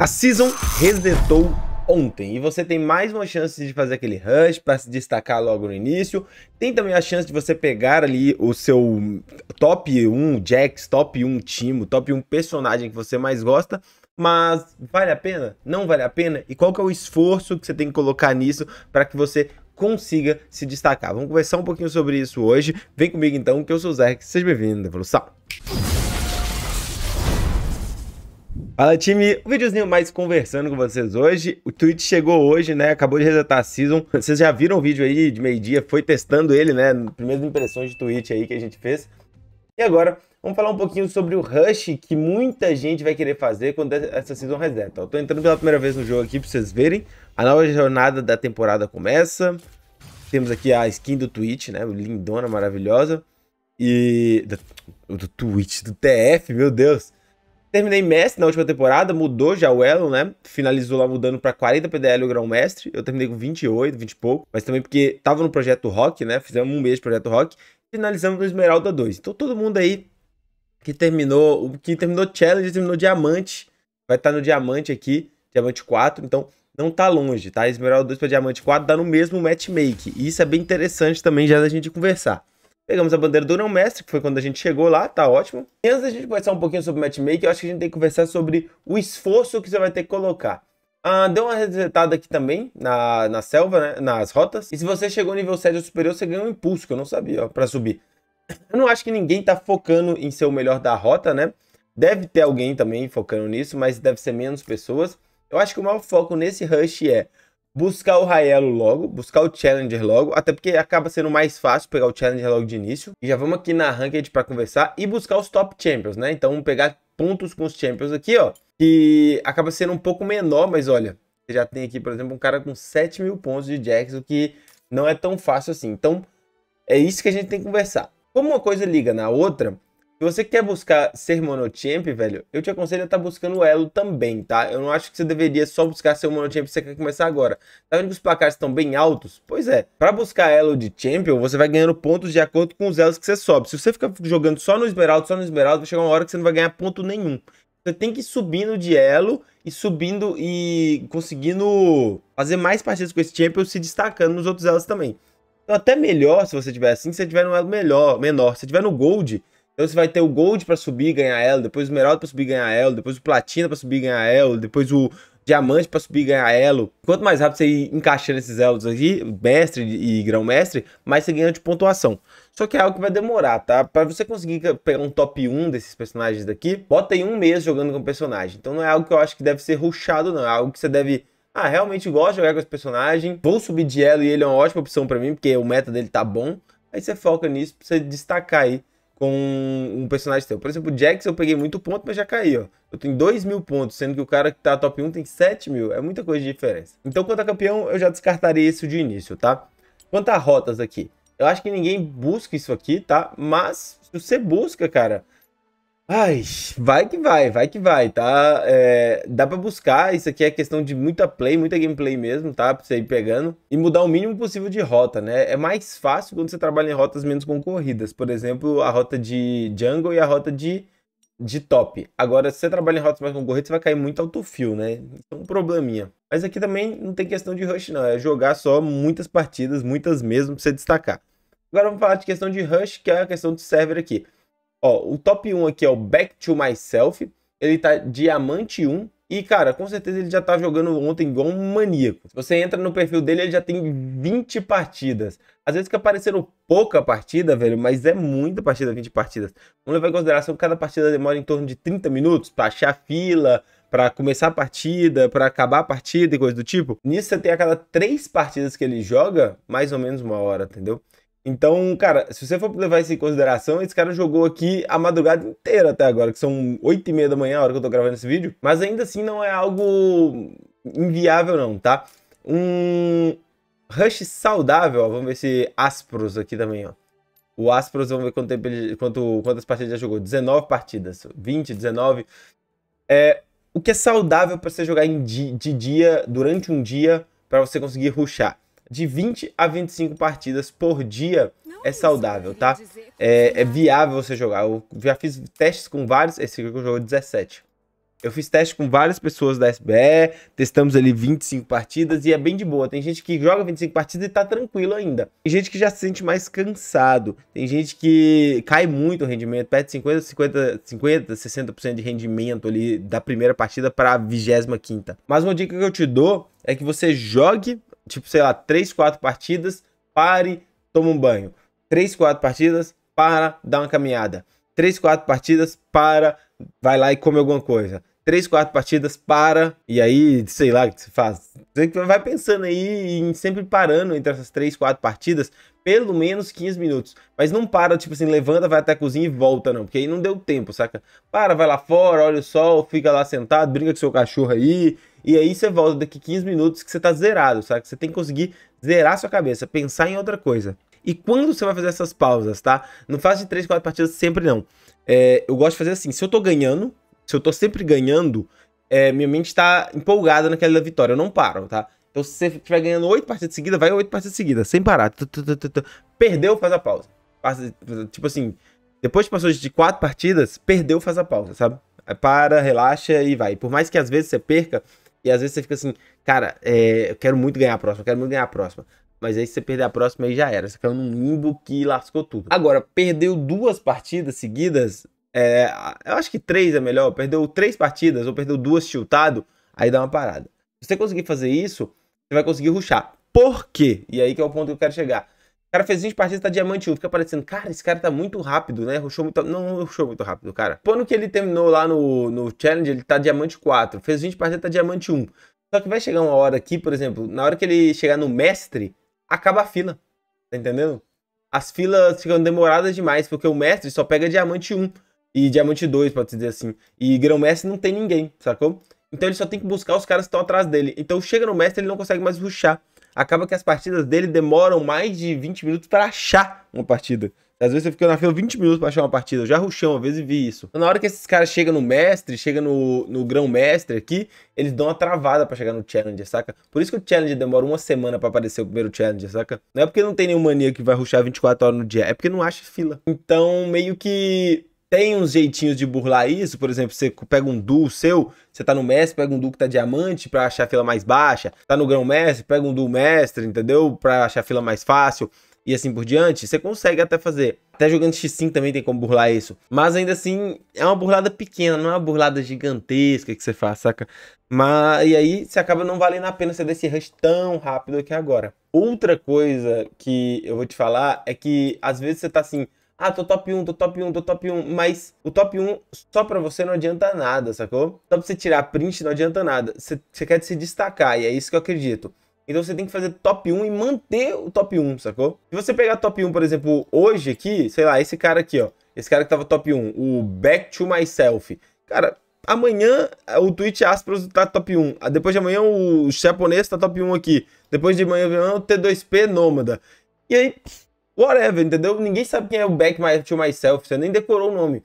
A season resetou ontem e você tem mais uma chance de fazer aquele rush para se destacar logo no início. Tem também a chance de você pegar ali o seu top 1 Jax, top 1 Timo, top 1 personagem que você mais gosta. Mas vale a pena? Não vale a pena? E qual que é o esforço que você tem que colocar nisso para que você consiga se destacar? Vamos conversar um pouquinho sobre isso hoje. Vem comigo então, que eu sou o Zé, seja bem-vindo, evolução! Fala time, um videozinho mais conversando com vocês hoje. O Twitch chegou hoje, né? Acabou de resetar a season. Vocês já viram o vídeo aí de meio-dia, foi testando ele, né? Primeiras impressões de Twitch aí que a gente fez. E agora, vamos falar um pouquinho sobre o rush que muita gente vai querer fazer quando essa season reseta. Eu tô entrando pela primeira vez no jogo aqui pra vocês verem. A nova jornada da temporada começa. Temos aqui a skin do Twitch, né? Lindona, maravilhosa. E. Do, do Twitch, do TF, meu Deus. Terminei mestre na última temporada, mudou já o Elon, né? Finalizou lá mudando para 40 PDL o Grão Mestre. Eu terminei com 28, 20 e pouco, mas também porque tava no projeto Rock, né? Fizemos um mês de projeto Rock, finalizamos no Esmeralda 2. Então todo mundo aí que terminou, que terminou Challenge, terminou Diamante, vai estar tá no Diamante aqui, Diamante 4, então não tá longe, tá? Esmeralda 2 para Diamante 4 dá no mesmo matchmaking. E isso é bem interessante também já da gente conversar. Pegamos a bandeira do Não Mestre, que foi quando a gente chegou lá, tá ótimo. E antes da gente conversar um pouquinho sobre o matchmaking, eu acho que a gente tem que conversar sobre o esforço que você vai ter que colocar. Ah, deu uma resetada aqui também, na, na selva, né? nas rotas. E se você chegou no nível 7 ou superior, você ganhou um impulso, que eu não sabia, ó, pra subir. Eu não acho que ninguém tá focando em ser o melhor da rota, né? Deve ter alguém também focando nisso, mas deve ser menos pessoas. Eu acho que o maior foco nesse rush é buscar o Raelo logo, buscar o Challenger logo, até porque acaba sendo mais fácil pegar o Challenger logo de início. E já vamos aqui na Ranked para conversar e buscar os top champions, né? Então pegar pontos com os champions aqui, ó, que acaba sendo um pouco menor, mas olha, você já tem aqui, por exemplo, um cara com 7 mil pontos de Jax, o que não é tão fácil assim. Então é isso que a gente tem que conversar. Como uma coisa liga na outra, se você quer buscar ser monochamp, velho, eu te aconselho a estar tá buscando elo também, tá? Eu não acho que você deveria só buscar ser mono monochamp se você quer começar agora. Tá vendo que os placares estão bem altos? Pois é. Para buscar elo de champion, você vai ganhando pontos de acordo com os elos que você sobe. Se você ficar jogando só no esmeralda, só no esmeralda, vai chegar uma hora que você não vai ganhar ponto nenhum. Você tem que ir subindo de elo e subindo e conseguindo fazer mais partidas com esse champion, se destacando nos outros elos também. Então até melhor se você tiver assim, se você tiver no elo melhor, menor. Se tiver no gold então você vai ter o Gold para subir e ganhar elo, depois o Esmeralda para subir e ganhar elo, depois o Platina para subir e ganhar elo, depois o Diamante para subir e ganhar elo. Quanto mais rápido você ir encaixando esses elos aqui, mestre e grão-mestre, mais você ganha de pontuação. Só que é algo que vai demorar, tá? Para você conseguir pegar um top 1 desses personagens daqui, bota aí um mês jogando com o personagem. Então não é algo que eu acho que deve ser ruxado, não. É algo que você deve ah, realmente gosto de jogar com esse personagem, vou subir de elo e ele é uma ótima opção para mim, porque o meta dele tá bom. Aí você foca nisso pra você destacar aí com um personagem seu. Por exemplo, o Jax eu peguei muito ponto, mas já caiu. Eu tenho 2 mil pontos, sendo que o cara que tá top 1 tem 7 mil. É muita coisa de diferença. Então, quanto a campeão, eu já descartaria isso de início, tá? Quanto a rotas aqui, eu acho que ninguém busca isso aqui, tá? Mas, se você busca, cara, Ai, vai que vai, vai que vai, tá? É, dá pra buscar, isso aqui é questão de muita play, muita gameplay mesmo, tá? Pra você ir pegando e mudar o mínimo possível de rota, né? É mais fácil quando você trabalha em rotas menos concorridas, por exemplo, a rota de jungle e a rota de, de top. Agora, se você trabalha em rotas mais concorridas, você vai cair muito autofill, né? Então, um probleminha. Mas aqui também não tem questão de rush, não, é jogar só muitas partidas, muitas mesmo, pra você destacar. Agora vamos falar de questão de rush, que é a questão do server aqui. Ó, o top 1 aqui é o Back to Myself. Ele tá diamante 1. E, cara, com certeza ele já tá jogando ontem igual um maníaco. Se você entra no perfil dele, ele já tem 20 partidas. Às vezes que apareceram pouca partida, velho, mas é muita partida, 20 partidas. Vamos levar em consideração que cada partida demora em torno de 30 minutos para achar fila, para começar a partida, para acabar a partida e coisa do tipo. Nisso você tem a cada 3 partidas que ele joga, mais ou menos uma hora, entendeu? Então, cara, se você for levar isso em consideração, esse cara jogou aqui a madrugada inteira até agora, que são 8 e meia da manhã, a hora que eu tô gravando esse vídeo. Mas ainda assim não é algo inviável não, tá? Um rush saudável, ó, vamos ver se Aspros aqui também, ó. O Aspros, vamos ver quanto tempo ele, quanto, quantas partidas já jogou. 19 partidas, 20, 19. É, o que é saudável para você jogar em, de dia, durante um dia, para você conseguir ruxar de 20 a 25 partidas por dia é saudável, é tá? É, é, viável você jogar. Eu já fiz testes com vários. Esse aqui que eu jogo 17. É eu fiz teste com várias pessoas da SBE, testamos ali 25 partidas e é bem de boa. Tem gente que joga 25 partidas e tá tranquilo ainda. Tem gente que já se sente mais cansado. Tem gente que cai muito o rendimento, perde 50, 50, 50, 60% de rendimento ali da primeira partida para a 25 quinta. Mas uma dica que eu te dou é que você jogue tipo, sei lá, três, quatro partidas, pare, toma um banho. Três, quatro partidas, para, dar uma caminhada. Três, quatro partidas, para, vai lá e comer alguma coisa três, quatro partidas, para, e aí, sei lá o que você faz. Você vai pensando aí em sempre parando entre essas três, quatro partidas, pelo menos 15 minutos. Mas não para, tipo assim, levanta, vai até a cozinha e volta, não, porque aí não deu tempo, saca? Para, vai lá fora, olha o sol, fica lá sentado, brinca com seu cachorro aí, e aí você volta daqui 15 minutos que você tá zerado, saca? Você tem que conseguir zerar sua cabeça, pensar em outra coisa. E quando você vai fazer essas pausas, tá? Não faça de 3, 4 partidas sempre, não. É, eu gosto de fazer assim, se eu tô ganhando, se eu tô sempre ganhando, é, minha mente tá empolgada naquela vitória, eu não paro, tá? Então se você estiver ganhando oito partidas seguidas, vai oito partidas seguidas, sem parar. Perdeu, faz a pausa. Tipo assim, depois que passou de quatro partidas, perdeu, faz a pausa, sabe? Para, relaxa e vai. Por mais que às vezes você perca, e às vezes você fica assim, cara, é, eu quero muito ganhar a próxima, eu quero muito ganhar a próxima. Mas aí se você perder a próxima, aí já era. Você caiu num limbo que lascou tudo. Agora, perdeu duas partidas seguidas, é, eu acho que três é melhor. Perdeu três partidas ou perdeu duas tiltado, aí dá uma parada. Se você conseguir fazer isso, você vai conseguir ruxar. Por quê? E aí que é o ponto que eu quero chegar. O cara fez 20 partidas, tá diamante 1. Fica parecendo, cara, esse cara tá muito rápido, né? Ruxou muito. Não, não ruxou muito rápido, cara. Quando que ele terminou lá no, no challenge, ele tá diamante 4. Fez 20 partidas, tá diamante 1. Só que vai chegar uma hora aqui, por exemplo, na hora que ele chegar no mestre, acaba a fila. Tá entendendo? As filas ficam demoradas demais, porque o mestre só pega diamante 1 e Diamante 2, pode dizer assim. E grão-mestre não tem ninguém, sacou? Então ele só tem que buscar os caras que estão atrás dele. Então chega no mestre, ele não consegue mais ruxar. Acaba que as partidas dele demoram mais de 20 minutos para achar uma partida. Às vezes você fica na fila 20 minutos pra achar uma partida. Eu já ruxei uma vez e vi isso. Então, na hora que esses caras chegam no mestre, chegam no, no grão-mestre aqui, eles dão uma travada pra chegar no challenger, saca? Por isso que o challenger demora uma semana pra aparecer o primeiro challenger, saca? Não é porque não tem nenhum mania que vai ruxar 24 horas no dia, é porque não acha fila. Então, meio que tem uns jeitinhos de burlar isso, por exemplo, você pega um duo seu, você tá no mestre, pega um duo que tá diamante pra achar a fila mais baixa, tá no grão mestre, pega um duo mestre, entendeu? Pra achar a fila mais fácil e assim por diante, você consegue até fazer. Até jogando X5 também tem como burlar isso. Mas ainda assim, é uma burlada pequena, não é uma burlada gigantesca que você faz, saca? Mas, e aí você acaba não valendo a pena você desse rush tão rápido aqui agora. Outra coisa que eu vou te falar é que às vezes você tá assim, ah, tô top 1, tô top 1, tô top 1. Mas o top 1 só pra você não adianta nada, sacou? Só pra você tirar print não adianta nada. Você, você quer se destacar e é isso que eu acredito. Então você tem que fazer top 1 e manter o top 1, sacou? Se você pegar top 1, por exemplo, hoje aqui, sei lá, esse cara aqui, ó. Esse cara que tava top 1, o Back to Myself. Cara, amanhã o Twitch Aspros tá top 1. Ah, depois de amanhã o japonês tá top 1 aqui. Depois de amanhã o T2P Nômada. E aí, whatever, entendeu? Ninguém sabe quem é o Back My, to Myself, você nem decorou o nome.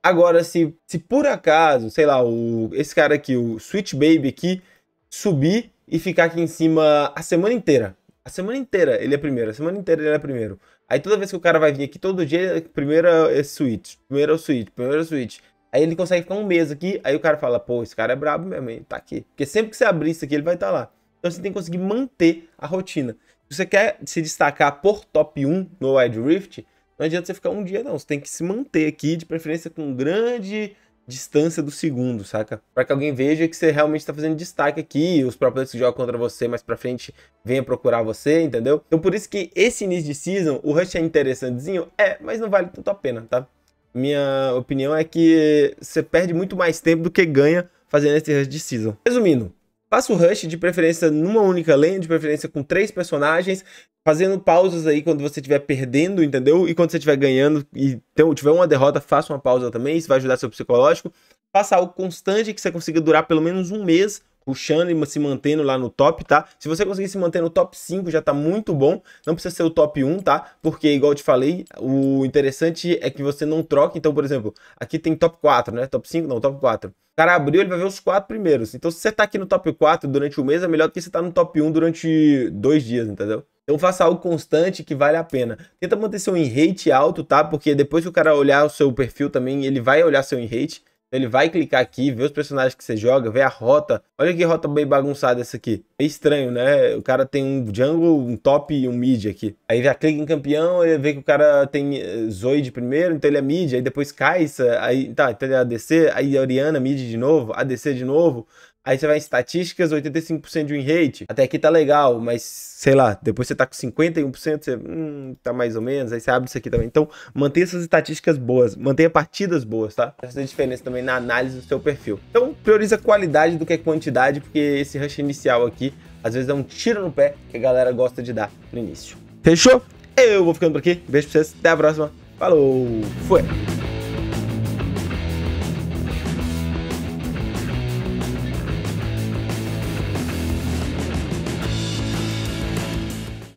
Agora, se, se por acaso, sei lá, o, esse cara aqui, o Sweet Baby aqui, subir e ficar aqui em cima a semana inteira. A semana inteira ele é primeiro, a semana inteira ele é primeiro. Aí toda vez que o cara vai vir aqui, todo dia, primeiro é, é Sweet, primeiro é o Sweet, primeiro é o Sweet. Aí ele consegue ficar um mês aqui, aí o cara fala, pô, esse cara é brabo mesmo, hein? tá aqui. Porque sempre que você abrir isso aqui, ele vai estar tá lá. Então você tem que conseguir manter a rotina. Se você quer se destacar por top 1 no Wide Rift, não adianta você ficar um dia, não. Você tem que se manter aqui, de preferência com grande distância do segundo, saca? Para que alguém veja que você realmente está fazendo destaque aqui, os próprios que jogam contra você mais para frente venham procurar você, entendeu? Então por isso que esse início de season, o rush é interessantezinho, é, mas não vale tanto a pena, tá? Minha opinião é que você perde muito mais tempo do que ganha fazendo esse rush de season. Resumindo, Faça o rush de preferência numa única lane, de preferência com três personagens, fazendo pausas aí quando você estiver perdendo, entendeu? E quando você estiver ganhando e tiver uma derrota, faça uma pausa também, isso vai ajudar seu psicológico. Faça algo constante que você consiga durar pelo menos um mês puxando e se mantendo lá no top, tá? Se você conseguir se manter no top 5, já tá muito bom. Não precisa ser o top 1, tá? Porque, igual eu te falei, o interessante é que você não troca. Então, por exemplo, aqui tem top 4, né? Top 5, não, top 4. O cara abriu, ele vai ver os quatro primeiros. Então, se você tá aqui no top 4 durante o um mês, é melhor do que você tá no top 1 durante dois dias, entendeu? Então faça algo constante que vale a pena. Tenta manter seu in-rate alto, tá? Porque depois que o cara olhar o seu perfil também, ele vai olhar seu in-rate. Então, ele vai clicar aqui, ver os personagens que você joga, ver a rota. Olha que rota bem bagunçada essa aqui. É estranho, né? O cara tem um jungle, um top e um mid aqui. Aí já clica em campeão, ele vê que o cara tem eh, Zoid primeiro, então ele é mid, aí depois Kai'Sa, aí tá, então ele é ADC, aí Oriana mid de novo, ADC de novo. Aí você vai em estatísticas, 85% de win rate. Até aqui tá legal, mas sei lá, depois você tá com 51%, você hum, tá mais ou menos. Aí você abre isso aqui também. Então, mantenha essas estatísticas boas, mantenha partidas boas, tá? Pra fazer é a diferença também na análise do seu perfil. Então, prioriza a qualidade do que a quantidade, porque esse rush inicial aqui às vezes é um tiro no pé que a galera gosta de dar no início. Fechou? Eu vou ficando por aqui. Beijo pra vocês, até a próxima. Falou, foi!